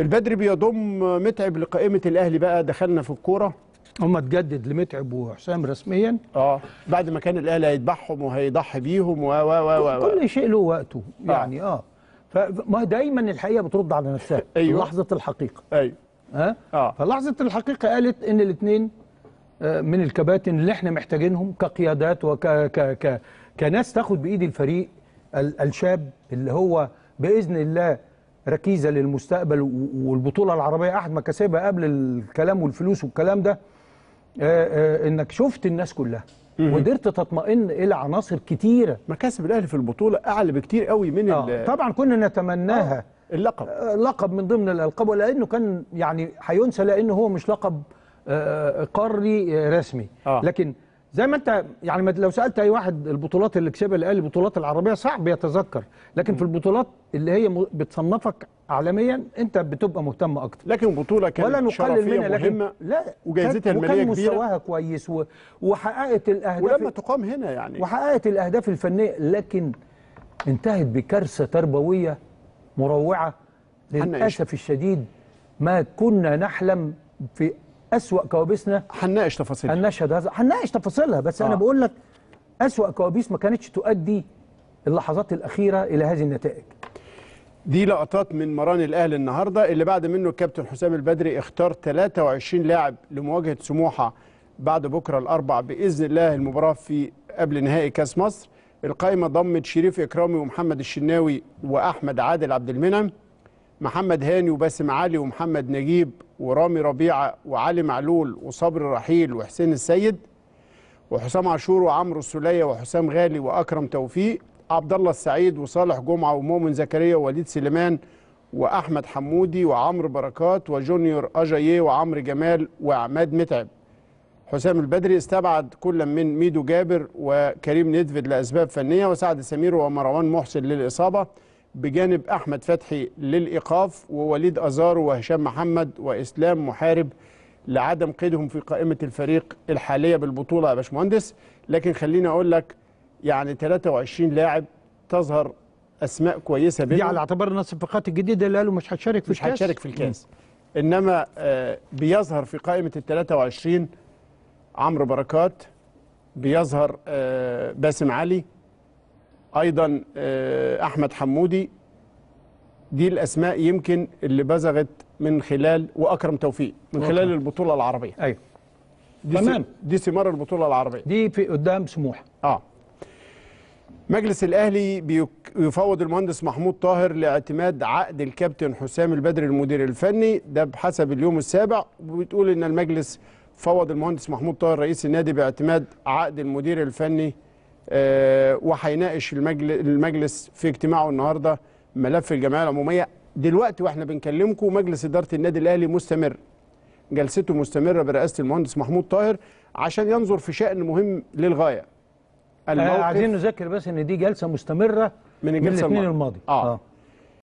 البدري بيضم متعب لقائمه الاهلي بقى دخلنا في الكوره هم تجدد لمتعب وحسام رسميا اه بعد ما كان الاهلي هيذبحهم وهيضحي بيهم و و و كل شيء له وقته آه. يعني اه, آه. فما دايما الحقيقه بترد على نفسها أيوة. لحظه الحقيقه ايوه ها آه؟, آه. فلحظه الحقيقه قالت ان الاثنين آه، من الكباتن اللي احنا محتاجينهم كقيادات وك ك ك كناس تاخد بايد الفريق الشاب اللي هو باذن الله ركيزه للمستقبل والبطوله العربيه احد مكاسبها قبل الكلام والفلوس والكلام ده آه، آه، انك شفت الناس كلها وقدرت تطمئن الى عناصر كتيره مكاسب الاهلي في البطوله اعلى بكتير قوي من آه. طبعا كنا نتمناها آه. اللقب آه، لقب من ضمن الالقاب ولانه كان يعني هينسى لانه هو مش لقب قاري رسمي آه. لكن زي ما انت يعني لو سالت اي واحد البطولات اللي كسبها الاهلي البطولات العربيه صعب يتذكر لكن في البطولات اللي هي بتصنفك عالميا انت بتبقى مهتم اكتر لكن بطوله كانت ولا نقلل منها لكن لا وجائزتها الماليه كبيره وكان مستواها كويس وحققت الاهداف ولما تقام هنا يعني وحققت الاهداف الفنيه لكن انتهت بكارثه تربويه مروعه للاسف الشديد ما كنا نحلم في أسوأ كوابيسنا هنناقش تفاصيلها هنناقش هذا هنناقش تفاصيلها بس آه. أنا بقول لك أسوأ كوابيس ما كانتش تؤدي اللحظات الأخيرة إلى هذه النتائج دي لقطات من مران الاهلي النهارده اللي بعد منه الكابتن حسام البدري اختار 23 لاعب لمواجهه سموحه بعد بكره الاربع باذن الله المباراه في قبل نهائي كاس مصر القائمه ضمت شريف اكرامي ومحمد الشناوي واحمد عادل عبد المنعم محمد هاني وباسم علي ومحمد نجيب ورامي ربيعه وعلي معلول وصبري رحيل وحسين السيد وحسام عاشور وعمرو السليه وحسام غالي واكرم توفيق عبد الله السعيد وصالح جمعه ومؤمن زكريا ووليد سليمان واحمد حمودي وعمرو بركات وجونيور اجاييه وعمرو جمال وعماد متعب حسام البدري استبعد كل من ميدو جابر وكريم ندفد لاسباب فنيه وسعد سمير ومروان محسن للاصابه بجانب أحمد فتحي للإيقاف ووليد ازار وهشام محمد وإسلام محارب لعدم قيدهم في قائمة الفريق الحالية بالبطولة يا باشمهندس لكن خليني أقول لك يعني 23 لاعب تظهر أسماء كويسة بينهم دي يعني على اعتبار أن الصفقات الجديدة اللي قالوا مش هتشارك في مش الكاس مش هتشارك في الكاس إنما آه، بيظهر في قائمة ال 23 عمرو بركات بيظهر آه، باسم علي ايضا آه، احمد حمودي دي الاسماء يمكن اللي بزغت من خلال واكرم توفيق من خلال أوكي. البطوله العربيه ايوه دي تمام دي ثمار البطوله العربيه دي في قدام سموحه اه مجلس الاهلي بيفوض المهندس محمود طاهر لاعتماد عقد الكابتن حسام البدري المدير الفني ده بحسب اليوم السابع وبتقول ان المجلس فوض المهندس محمود طاهر رئيس النادي باعتماد عقد المدير الفني آه، وهيناقش المجلس في اجتماعه النهارده ملف الجمعيه العموميه دلوقتي واحنا بنكلمكم مجلس اداره النادي الاهلي مستمر جلسته مستمره برئاسه المهندس محمود طاهر عشان ينظر في شأن مهم للغايه آه، عايزين نذكر بس ان دي جلسه مستمره من الجلسه من الماضي, الماضي. آه. آه.